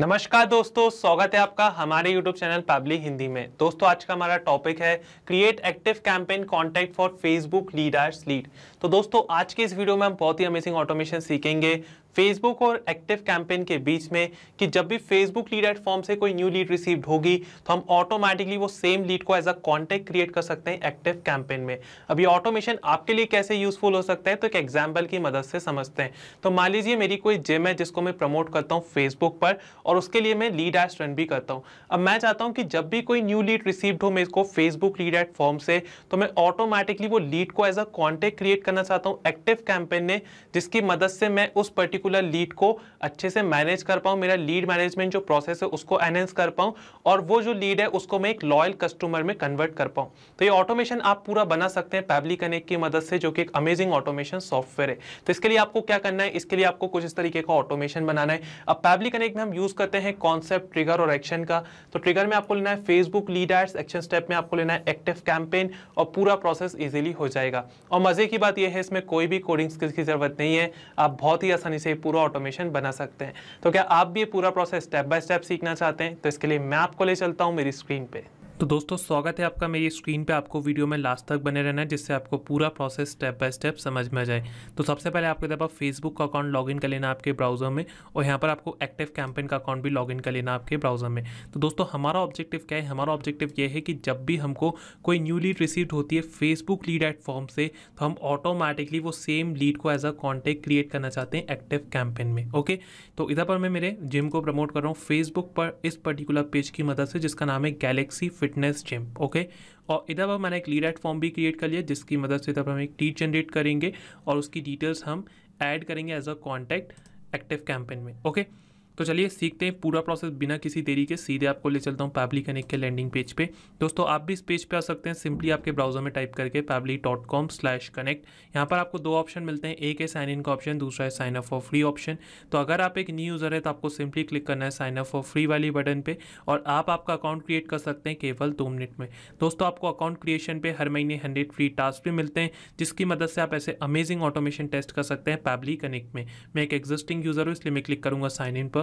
नमस्कार दोस्तों स्वागत है आपका हमारे YouTube चैनल पब्लिक हिंदी में दोस्तों आज का हमारा टॉपिक है create Active Campaign contact for Facebook leaders lead तो दोस्तों आज के इस वीडियो में हम बहुत ही अमेजिंग ऑटोमेशन सीखेंगे फेसबुक और एक्टिव कैंपेन के बीच में कि जब भी फेसबुक लीड एट फॉर्म से कोई न्यू लीड रिसीव्ड होगी तो हम ऑटोमेटिकली वो सेम लीड को एज अ कॉन्टैक्ट क्रिएट कर सकते हैं एक्टिव कैंपेन में अब ये ऑटोमेशन आपके लिए कैसे यूजफुल हो सकता है तो एक एग्जाम्पल की मदद से समझते हैं तो मान लीजिए मेरी कोई जिम है जिसको मैं प्रमोट करता हूँ फेसबुक पर और उसके लिए मैं लीड एट रन भी करता हूँ अब मैं चाहता हूँ कि जब भी कोई न्यू लीड रिसीव्ड हो मेरे को फेसबुक लीड एट फॉर्म से तो मैं ऑटोमेटिकली वो लीड को एज अ कॉन्टैक्ट क्रिएट करना चाहता हूँ एक्टिव कैंपेन ने जिसकी मदद से मैं उस पर्टिकुलर पर्टिकुलर लीड को अच्छे से मैनेज कर पाऊँ मेरा लीड मैनेजमेंट जो प्रोसेस है उसको एनहेंस कर पाऊँ और वो जो लीड है उसको मैं एक लॉयल कस्टमर में कन्वर्ट कर पाऊँ तो ये ऑटोमेशन आप पूरा बना सकते हैं पैबली कनेक्ट की मदद से जो कि एक अमेजिंग ऑटोमेशन सॉफ्टवेयर है तो इसके लिए आपको क्या करना है इसके लिए आपको कुछ इस तरीके का ऑटोमेशन बनाना है अब पैबली कनेक्ट में हम यूज़ करते हैं कॉन्सेप्ट ट्रिगर और एक्शन का तो ट्रिगर में आपको लेना है Facebook lead ads action step में आपको लेना है एक्टिव कैंपेन और पूरा प्रोसेस ईजिली हो जाएगा और मज़े की बात यह है इसमें कोई भी कोडिंग स्किल्स की ज़रूरत नहीं है आप बहुत ही आसानी से ये पूरा ऑटोमेशन बना सकते हैं तो क्या आप भी ये पूरा प्रोसेस स्टेप बाय स्टेप सीखना चाहते हैं तो इसके लिए मैं आपको ले चलता हूँ मेरी स्क्रीन पर तो दोस्तों स्वागत है आपका मेरी स्क्रीन पे आपको वीडियो में लास्ट तक बने रहना है जिससे आपको पूरा प्रोसेस स्टेप बाय स्टेप समझ में आ जाए तो सबसे पहले आपको दफा फेसबुक का अकाउंट लॉगिन कर लेना आपके ब्राउज़र में और यहाँ पर आपको एक्टिव कैंपेन का अकाउंट भी लॉगिन कर लेना आपके ब्राउज़र में तो दोस्तों हमारा ऑब्जेक्टिव क्या है हमारा ऑब्जेक्टिव ये है कि जब भी हमको कोई न्यू लीड रिसीव होती है फेसबुक लीड एट फॉर्म से तो हम ऑटोमेटिकली वो सेम लीड को एज अ कॉन्टेक्ट क्रिएट करना चाहते हैं एक्टिव कैंपेन में ओके तो इधर पर मैं मेरे जिम को प्रमोट कर रहा हूँ फेसबुक पर इस पर्टिकुलर पेज की मदद से जिसका नाम है गैलेक्सी फिटनेस जिम ओके और इधर पर मैंने एक लीड एड फॉर्म भी क्रिएट कर लिया जिसकी मदद से तब हम एक टीट जनरेट करेंगे और उसकी डिटेल्स हम ऐड करेंगे as a contact Active Campaign में ओके okay? तो चलिए सीखते हैं पूरा प्रोसेस बिना किसी देरी के सीधे आपको ले चलता हूँ पैबली कनेक्ट के लैंडिंग पेज पे दोस्तों आप भी इस पेज पे आ सकते हैं सिंपली आपके ब्राउजर में टाइप करके Pabbly dot com slash Connect यहाँ पर आपको दो ऑप्शन मिलते हैं एक है साइन इन का ऑप्शन दूसरा है sign up for free option तो अगर आप एक न्यू यूज़र है तो आपको सिंपली क्लिक करना है साइन अप फॉर फ्री वाली बटन पर और आप आपका अकाउंट क्रिएट कर सकते हैं केवल दो मिनट में दोस्तों आपको अकाउंट क्रिएशन पर हर महीने हंड्रेड फ्री टास्क भी मिलते हैं जिसकी मदद से आप ऐसे अमेजिंग ऑटोमेशन टेस्ट कर सकते हैं पैबली कनेक्ट में मैं एक एग्जिस्टिंग यूज़र हूँ इसलिए मैं क्लिक करूँगा साइन इन पर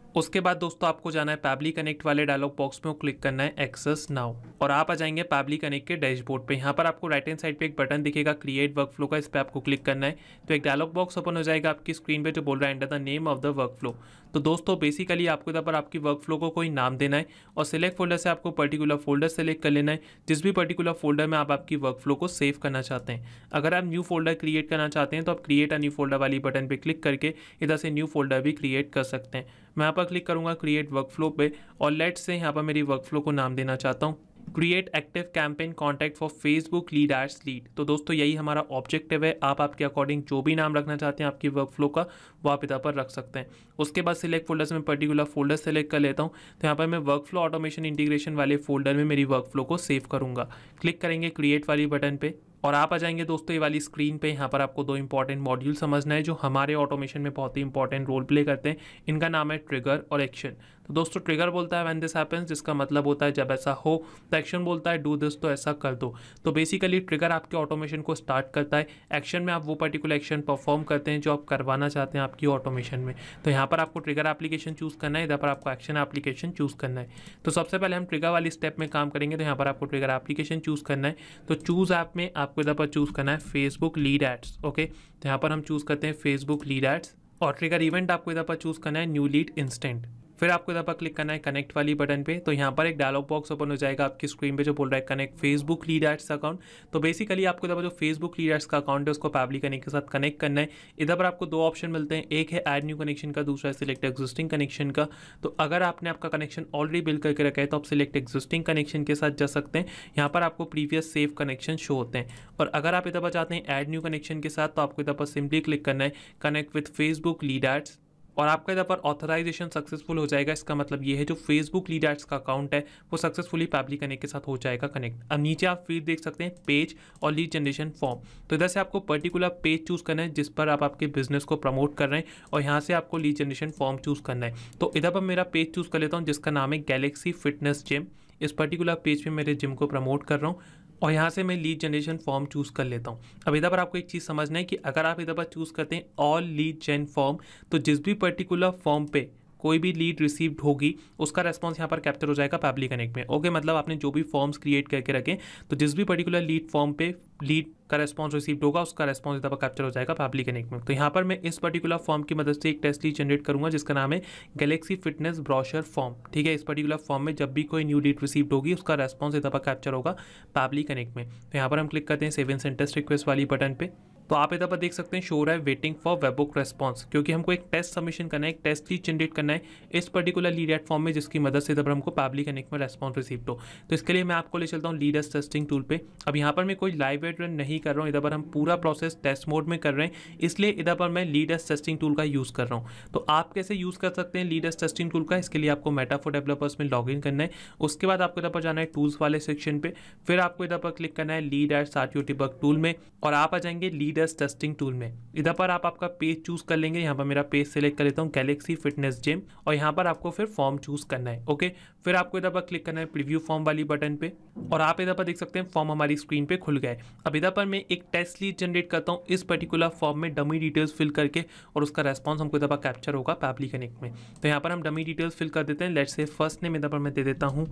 उसके बाद दोस्तों आपको जाना है पैबली कनेक्ट वाले डायलॉग बॉक्स में क्लिक करना है एक्सेस नाउ और आप आ जाएंगे पैबली कनेक्ट के डैशबोर्ड पे यहाँ पर आपको राइट हैंड साइड पे एक बटन दिखेगा क्रिएट वर्क फ्लो का इस पर आपको क्लिक करना है तो एक डायलॉग बॉक्स ओपन हो जाएगा आपकी स्क्रीन पर जो बोल रहा है enter the name of the workflow तो दोस्तों बेसिकली आपको इधर पर आपकी वर्क फ्लो को कोई नाम देना है और सिलेक्ट फोल्डर से आपको पर्टिकुलर फोल्डर सेलेक्ट कर लेना है जिस भी पर्टिकुलर फोल्डर में आप आपकी वर्क फ्लो को सेव करना चाहते हैं अगर आप न्यू फोल्डर क्रिएट करना चाहते हैं तो आप क्रिएट अ न्यू फोल्डर वाली बटन पर क्लिक करके इधर से न्यू फोल्डर भी क्रिएट कर सकते हैं मैं यहाँ पर क्लिक करूँगा क्रिएट वर्क फ्लो पर और लेट से यहाँ पर मेरी वर्क फ्लो को नाम देना चाहता हूँ create Active Campaign contact for Facebook lead ads lead तो दोस्तों यही हमारा ऑब्जेक्टिव है आप आपके अकॉर्डिंग जो भी नाम रखना चाहते हैं आपकी वर्क फ्लो का वो आप इधर पर रख सकते हैं उसके बाद सिलेक्ट फोल्डर से मैं पर्टिकुलर फोल्डर सेलेक्ट कर लेता हूँ तो यहाँ पर मैं वर्क फ्लो ऑटोमेशन इंटीग्रेशन वाले फोल्डर में मेरी वर्क फ्लो को सेव करूँगा क्लिक करेंगे क्रिएट वाली बटन पर और आप आ जाएंगे दोस्तों ये वाली स्क्रीन पे यहाँ पर आपको दो इंपॉर्टेंट मॉड्यूल समझना है जो हमारे ऑटोमेशन में बहुत ही इंपॉर्टेंट रोल प्ले करते हैं इनका नाम है ट्रिगर और एक्शन तो दोस्तों ट्रिगर बोलता है वैन दिस हैपन्स जिसका मतलब होता है जब ऐसा हो तो एक्शन बोलता है डू दिस तो ऐसा कर दो तो बेसिकली ट्रिगर आपके ऑटोमेशन को स्टार्ट करता है एक्शन में आप वो पर्टिकुलर एक्शन परफॉर्म करते हैं जो आप करवाना चाहते हैं आपकी ऑटोमेशन में तो यहाँ पर आपको ट्रिगर एप्लीकेशन चूज़ करना है इधर पर आपको एक्शन एप्लीकेशन चूज़ करना है तो सबसे पहले हम ट्रिगर वाली स्टेप में काम करेंगे तो यहाँ पर आपको ट्रिगर एप्लीकेशन चूज़ करना है तो चूज़ ऐप में आपको इधर पर चूज़ करना है फेसबुक लीड एड्स ओके तो यहाँ पर हम चूज़ करते हैं फेसबुक लीड एड्स और ट्रिगर इवेंट आपको इधर पर चूज़ करना है न्यू लीड इंस्टेंट फिर आपको पर क्लिक करना है कनेक्ट वाली बटन पे तो यहाँ पर एक डायलॉग बॉक्स ओपन हो जाएगा आपकी स्क्रीन पे जो बोल रहा है connect Facebook lead ads account तो बेसिकली आपको पर जो फेसबुक लीड एड्स का अकाउंट है उसको पैबली कनेक्ट के साथ कनेक्ट करना है इधर पर आपको दो ऑप्शन मिलते हैं एक है एड न्यू कनेक्शन का दूसरा है सिलेक्ट एग्जिस्टिंग कनेक्शन का तो अगर आपने आपका कनेक्शन ऑलरेडी बिल करके रखा है तो आप सिलेक्ट एग्जिस्टिंग कनेक्शन के साथ जा सकते हैं यहाँ पर आपको प्रीवियस सेफ कनेक्शन शो होते हैं और अगर आप इधर पर चाहते हैं एड न्यू कनेक्शन के साथ तो आपको इधर पर सिंपली क्लिक करना है connect with Facebook lead ads और आपका यहाँ पर ऑथराइजेशन सक्सेसफुल हो जाएगा इसका मतलब ये है जो फेसबुक लीड एड्स का अकाउंट है वो सक्सेसफुली पब्लिक कनेक्ट के साथ हो जाएगा कनेक्ट अब नीचे आप फिर देख सकते हैं पेज और लीड जनरेशन फॉर्म तो इधर से आपको पर्टिकुलर पेज चूज़ करना है जिस पर आप आपके बिजनेस को प्रमोट कर रहे हैं और यहाँ से आपको लीड जनरेशन फॉर्म चूज़ करना है तो इधर पर मेरा पेज चूज़ कर लेता हूँ जिसका नाम है गैलेक्सी फिटनेस जिम इस पर्टिकुलर पेज पर मेरे जिम को प्रमोट कर रहा हूँ और यहाँ से मैं लीड जनरेशन फॉर्म चूज़ कर लेता हूँ अब इधर पर आपको एक चीज़ समझना है कि अगर आप इधर पर चूज़ करते हैं ऑल लीड जेन फॉर्म तो जिस भी पर्टिकुलर फॉर्म पे कोई भी लीड रिसीव्ड होगी उसका रेस्पॉन्स यहाँ पर कैप्चर हो जाएगा पैबली कनेक्ट में ओके मतलब आपने जो भी फॉर्म्स क्रिएट करके रखें तो जिस भी पर्टिकुलर लीड फॉर्म पे लीड का रेस्पॉन्स रिसीव्ड होगा उसका रेस्पॉन्स यहाँ पर कैप्चर हो जाएगा पैबली कनेक्ट में तो यहाँ पर मैं इस पर्टिकुलर फॉर्म की मदद से एक टेस्ट लीड जनरेट करूँगा जिसका नाम है गैलेक्सी फिटनेस ब्रॉशर फॉर्म ठीक है इस पर्टिकुलर फॉर्म में जब भी कोई न्यू लीड रिसीव्ड होगी उसका रेस्पॉन्स यहाँ पर कैप्चर होगा पैबली कनेक्ट में तो यहाँ पर हम क्लिक करते हैं सेवन सेंटेस्ट रिक्वेस्ट वाली बटन पर तो आप इधर पर देख सकते हैं शोर है वेटिंग फॉर वेबुक रेस्पॉन्स क्योंकि हमको एक टेस्ट सबमिशन करना है एक टेस्ट चीज जनरेट करना है इस पर्टिकुलर लीड एट फॉर्म में जिसकी मदद से इधर पर हमको पब्लिक कनेक्ट में रेस्पॉन्स रिसीव हो तो इसके लिए मैं आपको ले चलता हूँ लीडर्स टेस्टिंग टूल पर अब यहाँ पर मैं कोई लाइव एड रन नहीं कर रहा हूँ इधर पर हम पूरा प्रोसेस टेस्ट मोड में कर रहे हैं इसलिए इधर पर मैं लीडर्स टेस्टिंग टूल का यूज़ कर रहा हूँ तो आप कैसे यूज़ कर सकते हैं लीडर्स टेस्टिंग टूल का इसके लिए आपको मेटाफो डेवलपर्स में लॉग करना है उसके बाद आपको इधर पर जाना है टूल्स वाले सेक्शन पर फिर आपको इधर पर क्लिक करना है लीड एट साथ टूल में और आप आ जाएंगे लीडर फिटनेस टेस्टिंग टूल में इधर पर आप आपका पेज चूज कर लेंगे यहाँ पर मेरा पेज सेलेक्ट कर लेता हूँ गैलेक्सी फिटनेस जिम और यहाँ पर आपको फिर फॉर्म चूज करना है ओके फिर आपको इधर पर क्लिक करना है प्रीव्यू फॉर्म वाली बटन पे और आप इधर पर देख सकते हैं फॉर्म हमारी स्क्रीन पे खुल गए अब इधर पर मैं एक टेस्ट लीड जनरेट करता हूँ इस पर्टिकुलर फॉर्म में डमी डिटेल्स फिल करके और उसका रेस्पॉन्स हमको इधर पर कैप्चर होगा पैपली कनेक्ट में तो यहाँ पर हम डमी डिटेल्स फिल कर देते हैं लेट से फर्स्ट नेम इधर पर मैं दे देता हूँ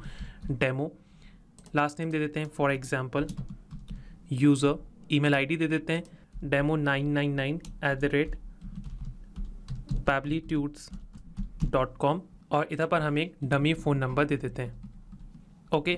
डेमो लास्ट नेम दे देते हैं for example user email ID दे देते हैं demo nine nine nine at the rate पैबलीट्यूड्स डॉट कॉम और इधर पर हम एक डमी फ़ोन नंबर दे देते हैं ओके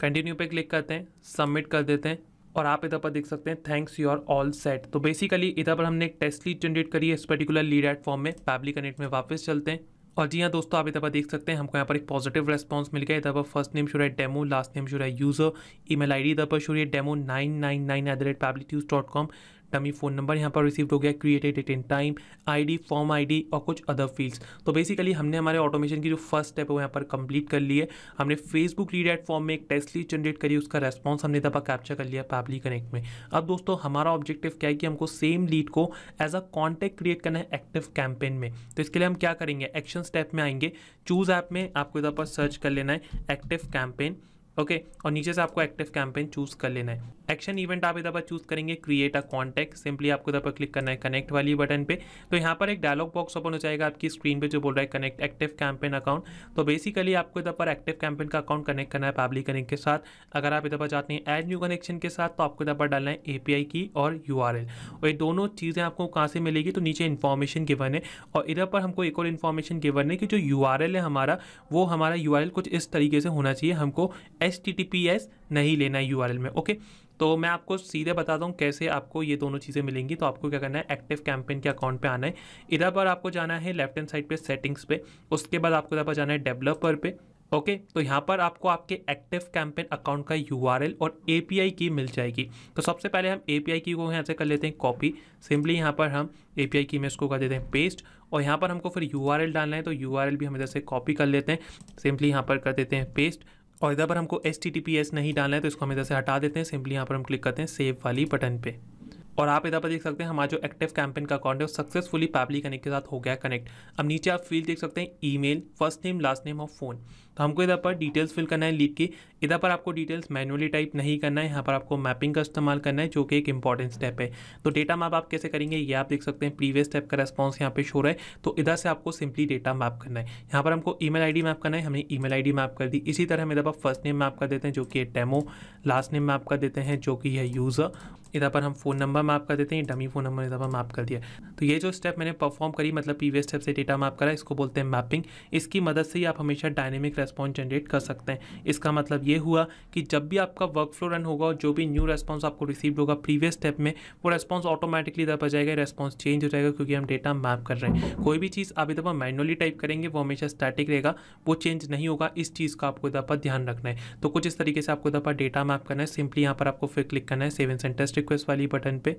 कंटिन्यू पे क्लिक करते हैं सबमिट कर देते हैं और आप इधर पर देख सकते हैं thanks you are all set तो बेसिकली इधर पर हमने एक टेस्ट लीड जनरेट करी है इस पर्टिकुलर लीड एट फॉर्म में पैबली कनेक्ट में वापस चलते हैं और जी हाँ दोस्तों आप इधर पर देख सकते हैं हमको यहाँ पर एक पॉजिटिव रेस्पॉन्स मिल गया इधर पर फर्स्ट नेम शुरू है डेमो लास्ट नेम शुरू है यूज़र ईमेल आईडी इधर पर शुरू है demo nine nine nine at the rate पैबलीट्यूज dot com dummy phone number यहाँ पर रिसीव हो गया created at and time ID form ID और कुछ अदर फील्ड्स तो बेसिकली हमने हमारे ऑटोमेशन की जो फर्स्ट स्टेप है वो यहाँ पर कंप्लीट कर ली है हमने फेसबुक रीडेट फॉर्म में एक टेस्ट लीड जनरेट करी उसका रेस्पॉन्स हमने दबा कैप्चर कर लिया पैबली कनेक्ट में अब दोस्तों हमारा ऑब्जेक्टिव क्या है कि हमको सेम लीड को एज अ कॉन्टैक्ट क्रिएट करना है एक्टिव कैंपेन में तो इसके लिए हम क्या करेंगे एक्शन स्टेप में आएंगे चूज़ ऐप में आपको इधर पर सर्च कर लेना है एक्टिव कैंपेन ओके और नीचे से आपको एक्टिव कैंपेन चूज कर लेना है एक्शन इवेंट आप इधर पर चूज करेंगे क्रिएट अ कॉन्टैक्ट सिंपली आपको इधर पर क्लिक करना है कनेक्ट वाली बटन पे तो यहाँ पर एक डायलॉग बॉक्स ओपन हो जाएगा आपकी स्क्रीन पे जो बोल रहा है कनेक्ट एक्टिव कैंपेन अकाउंट तो बेसिकली आपको इधर पर एक्टिव कैंपेन का अकाउंट कनेक्ट करना है पब्लिक कनेक्ट के साथ अगर आप इधर पर चाहते हैं एड न्यू कनेक्शन के साथ तो आपको इधर पर डालना है ए की और यू और ये दोनों चीज़ें आपको कहाँ से मिलेगी तो नीचे इन्फॉर्मेशन गिवन है और इधर पर हमको एक और इन्फॉर्मेशन गिवन है कि जो यू है हमारा वो हमारा यू कुछ इस तरीके से होना चाहिए हमको एच नहीं लेना है यू आर एल में ओके तो मैं आपको सीधे बताता हूँ कैसे आपको ये दोनों चीज़ें मिलेंगी तो आपको क्या करना है एक्टिव कैंपेन के अकाउंट पे आना है इधर पर आपको जाना है लेफ्ट हैंड साइड पे सेटिंग्स पे उसके बाद आपको इधर पर जाना है डेवलपर पे ओके okay, तो यहाँ पर आपको आपके एक्टिव कैंपेन अकाउंट का यू और ए की मिल जाएगी तो सबसे पहले हम ए की को यहाँ से कर लेते हैं कॉपी सिंपली यहाँ पर हम ए की में इसको कर देते हैं पेस्ट और यहाँ पर हमको फिर यू डालना है तो यू भी हम इधर से कॉपी कर लेते हैं सिंपली यहाँ पर कर देते हैं पेस्ट और इधर पर हमको एस नहीं डालना है तो इसको हम इधर से हटा देते हैं सिंपली यहाँ पर हम क्लिक करते हैं सेव वाली बटन पर और आप इधर पर देख सकते हैं हमारा जो एक्टिव कैंपेन का अकाउंट है वो सक्सेसफुली पैबली कनेक्ट के साथ हो गया कनेक्ट अब नीचे आप फील्ड देख सकते हैं email first name last name और फ़ोन तो हमको इधर पर डिटेल्स फिल करना है लीड की इधर पर आपको डिटेल्स मैनुअली टाइप नहीं करना है यहाँ पर आपको मैपिंग का इस्तेमाल करना है जो कि एक इंपॉर्टेंट स्टेप है तो डेटा मैप आप कैसे करेंगे ये आप देख सकते हैं प्रीवियस स्टेप का रेस्पॉन्स यहाँ पे शो रहा है तो इधर से आपको सिंपली डेटा मैप करना है यहाँ पर हमको ई मेल मैप करना है हमने ई मेल मैप कर दी इसी तरह हम इधर पर फर्स्ट नेम मैप कर देते हैं जो कि डेमो लास्ट नेम मैप कर देते हैं जो कि है यूज़र इधर पर हम फ़ोन नंबर माप कर देते हैं डमी फ़ोन नंबर इधर पर मैप कर दिया तो ये जो स्टेप मैंने परफॉर्म करी मतलब प्रीवियस स्टेप से डेटा माप करा इसको बोलते हैं मैपिंग इसकी मदद से ही आप हमेशा डायनेमिक रेस्पॉन्स जनरेट कर सकते हैं इसका मतलब ये हुआ कि जब भी आपका वर्क फ्लो रन होगा और जो भी न्यू रेस्पॉन्स आपको रिसीव होगा प्रीवियस स्टेप में वो रेस्पॉन्स ऑटोमेटिकली इधर पर जाएगा रेस्पॉन्स चेंज हो जाएगा क्योंकि हम डेटा मैप कर रहे हैं कोई भी चीज़ आप इधर पर मैनुअली टाइप करेंगे वो हमेशा स्टैटिक रहेगा वो चेंज नहीं होगा इस चीज़ का आपको इधर पर ध्यान रखना है तो कुछ इस तरीके से आपको इधर पर डेटा मैप करना है सिंपली यहाँ पर आपको फिर क्लिक करना है सेवन सेंटेस्टिक रिक्वेस्ट वाली बटन पे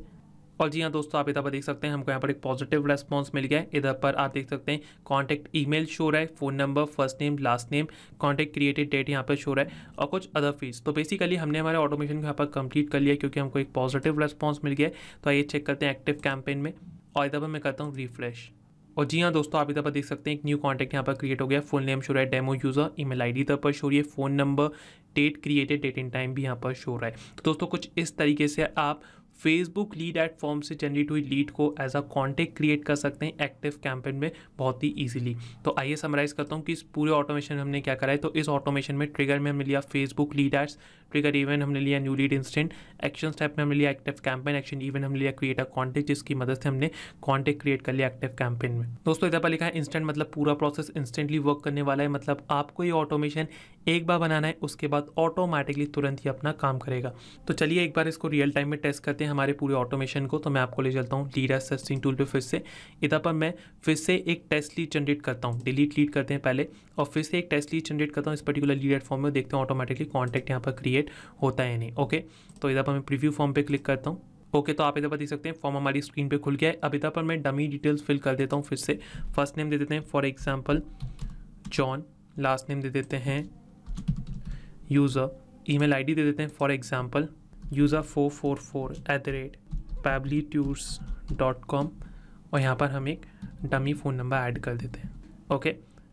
और जी हाँ दोस्तों आप इधर पर देख सकते हैं हमको यहाँ पर एक पॉजिटिव रेस्पॉन्स मिल गया है इधर पर आप देख सकते हैं कॉन्टैक्ट ईमेल शो रहा है phone number first name last name contact created date यहाँ पर शो रहा है और कुछ अदर फीस तो बेसिकली हमने हमारे ऑटोमेशन को यहाँ पर कंप्लीट कर लिया क्योंकि हमको एक पॉजिटिव रेस्पॉन्स मिल गया है तो आइए चेक करते हैं एक्टिव कैंपेन में और इधर पर मैं करता हूँ रिफ्रेश और जी हाँ दोस्तों आप इधर पर देख सकते हैं एक न्यू कॉन्टैक्ट यहाँ पर क्रिएट हो गया फुल नेम शो रहा है डेमो यूज़र ईमेल आईडी इधर पर शो रही है phone number date created date and time भी यहाँ पर शो रहा है तो दोस्तों कुछ इस तरीके से आप फेसबुक लीड एट फॉर्म से जनरेट हुई लीड को एज अ कॉन्टेक्ट क्रिएट कर सकते हैं एक्टिव कैंपेन में बहुत ही ईजिली तो आइए समराइज करता हूँ कि इस पूरे ऑटोमेशन हमने क्या करा है तो इस ऑटोमेशन में ट्रिगर में हमने लिया Facebook lead ads trigger event हमने लिया new lead instant action step में हमने लिया एक्टिव कैंपेन एक्शन इवेंट हमने लिया क्रिएट अ कॉन्टेक्ट जिसकी मदद से हमने कॉन्टेक्ट क्रिएट कर लिया एक्टिव कैंपेन में दोस्तों इधर पर लिखा है इंस्टेंट मतलब पूरा प्रोसेस इंस्टेंटली वर्क करने वाला है मतलब आपको ये ऑटोमेशन एक बार बनाना है उसके बाद ऑटोमेटिकली तुरंत ही अपना काम करेगा तो चलिए एक बार इसको रियल टाइम में टेस्ट करते हैं हमारे पूरे ऑटोमेशन को तो मैं आपको ले चलता हूँ लीडर सर्चिंग टूल पर फिर से इधर पर मैं फिर से एक टेस्ट लीड जनरेट करता हूँ डिलीट लीड करते हैं पहले और फिर से एक टेस्ट लीड जनरेट करता हूँ इस पर्टिकुलर लीड एटफॉर्म में देखते हैं ऑटोमेटिकली कॉन्टैक्ट यहाँ पर क्रिएट अपडेट होता है नहीं ओके तो इधर पर मैं प्रीव्यू फॉर्म पर क्लिक करता हूँ ओके okay, तो आप इधर पर देख सकते हैं फॉर्म हमारी स्क्रीन पे खुल गया है अब इधर पर मैं डमी डिटेल्स फिल कर देता हूँ फिर से फर्स्ट नेम दे देते हैं for example John last name दे देते हैं यूज़र ईमेल आईडी दे देते हैं for example user four four four at the rate Pabbly tours dot com और यहाँ पर हम एक डमी फ़ोन नंबर ऐड कर देते हैं ओके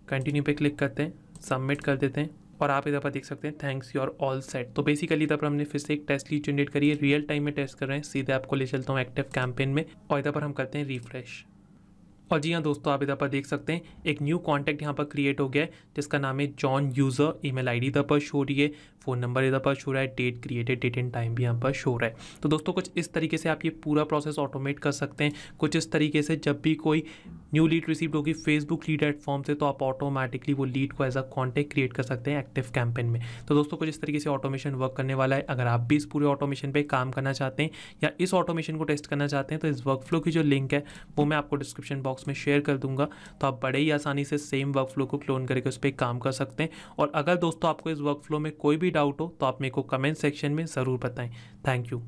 कंटिन्यू पे क्लिक करते हैं सबमिट कर देते हैं और आप इधर पर देख सकते हैं थैंक्स आर ऑल सेट तो बेसिकली इधर पर हमने फिर से एक टेस्ट लीड जनरेट करी है रियल टाइम में टेस्ट कर रहे हैं सीधे आपको ले चलता हूँ एक्टिव कैंपेन में और इधर पर हम करते हैं रिफ्रेश और जी हाँ दोस्तों आप इधर पर देख सकते हैं एक न्यू कॉन्टैक्ट यहाँ पर क्रिएट हो गया है जिसका नाम है जॉन यूज़र ईमेल आईडी इधर पर शो रही है फ़ोन नंबर इधर पर शो रहा है date created date and time भी यहाँ पर शो रहा है तो दोस्तों कुछ इस तरीके से आप ये पूरा प्रोसेस ऑटोमेट कर सकते हैं कुछ इस तरीके से जब भी कोई न्यू लीड रिसीव्ड होगी फेसबुक लीड एट फॉर्म से तो आप ऑटोमेटिकली वो लीड को एज अ कॉन्टैक्ट क्रिएट कर सकते हैं एक्टिव कैंपेन में तो दोस्तों कुछ इस तरीके से ऑटोमेशन वर्क करने वाला है अगर आप भी इस पूरे ऑटोमेशन पर काम करना चाहते हैं या इस ऑटोमेशन को टेस्ट करना चाहते हैं तो इस वर्क फ्लो की जो लिंक है वो मैं आपको डिस्क्रिप्शन बॉक्स बॉक्स में शेयर कर दूंगा तो आप बड़े ही आसानी से सेम वर्क फ्लो को क्लोन करके उस पर काम कर सकते हैं और अगर दोस्तों आपको इस वर्क फ्लो में कोई भी डाउट हो तो आप मेरे को कमेंट सेक्शन में ज़रूर बताएं थैंक यू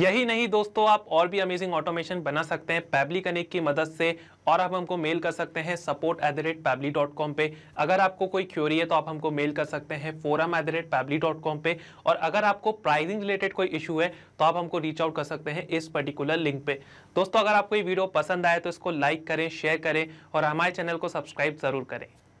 यही नहीं दोस्तों आप और भी अमेजिंग ऑटोमेशन बना सकते हैं पैबली कनेक्ट की मदद से और आप हमको मेल कर सकते हैं support at the rate Pabbly dot com पर अगर आपको कोई क्यूरी है तो आप हमको मेल कर सकते हैं forum at the rate Pabbly dot com पर और अगर आपको प्राइजिंग रिलेटेड कोई इशू है तो आप हमको रीच आउट कर सकते हैं इस पर्टिकुलर लिंक पे दोस्तों अगर आपको ये वीडियो पसंद आए तो इसको लाइक करें शेयर करें और हमारे चैनल को सब्सक्राइब ज़रूर करें